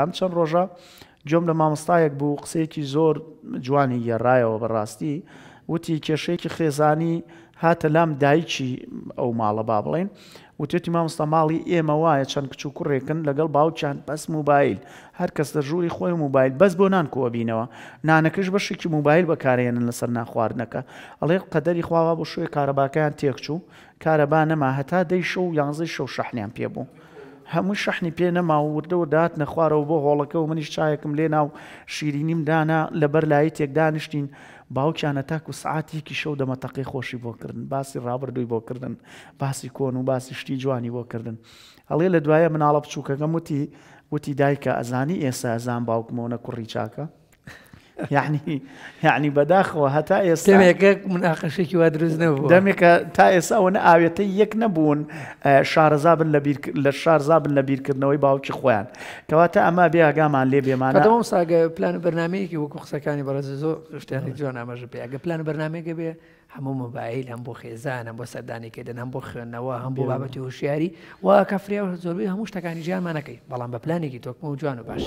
ئەم چەند ڕۆژە جۆم لە مامۆستایەک بوو قسێکی زۆر جوانی گێڕایەوە بەڕاستی وتی کێشەیەکی خێزانی هاتە لام دایکی ئەو ماڵە با بڵێن وتێتی مامۆستا ماڵی ئێمە وایە چەند کچ و کوڕێکن لەگەڵ باوچیان بەس موبایل هەر کەس لە ژووری خۆی موبایل بەس بۆ نان کووە بینەوە نانەکەش بەشێکی موبایل بەکارێنن لەسەر ناخواردنەکە ئەڵێ قەدەری خواوا بۆ شوێ کارەباکەیان تێکچوو کارەبا نەما هەتا دەی شە و یانزەی شەو شەحنیان پێبوو. هەموو شەحنی پێ نەماوردەوە دات نەخوارەوە بۆ هۆڵەکە و منیش چایەکم لێ ناو شیرینیم دانا لەبەر لای تێکدانشتین باوکیانە تاک و سعاتێکی شەو دەمەتەقی خۆشی بۆکردن باسی ڕابردووی بۆکردن باسی کۆن و باسی شتی جوانی بۆکردن ئەڵێ لە دوایە مناڵە بچووکەکەم وتی وتی دایکە ئەزانی ئێستا ئەزان باوکمەوە نە کوڕی چاکە یعنی یعنی بەداخەوە هەتا ئێستامێکە مناقەشێکی وا دروست نەبوو دەمێکە تا ئێستا ئەوە ئاوێتە یەک نەبوون شارەزابن لە شارزابن لە بیرکردنەوەی باوکی خۆیان کەواتە ئەما بێگامان لێ بێمانەوەم ساگە پلان بەنامەیەکی وەکو قسەکانی بەڕز زۆر شتیانی جوان ئاماژە پێگە پلان بەنامێکە بێ هەموو مۆبایل هەم بۆ خێزان هەم بۆ سەردانێکدن هەم بۆ خوێندنەوە هەم بۆ بابەتی هوشیاری وا کەفریا زۆربەی هەموو شتەکانی ژیانمانەکەی بەڵام بە پلانێکی تۆکمە و جوان و باش.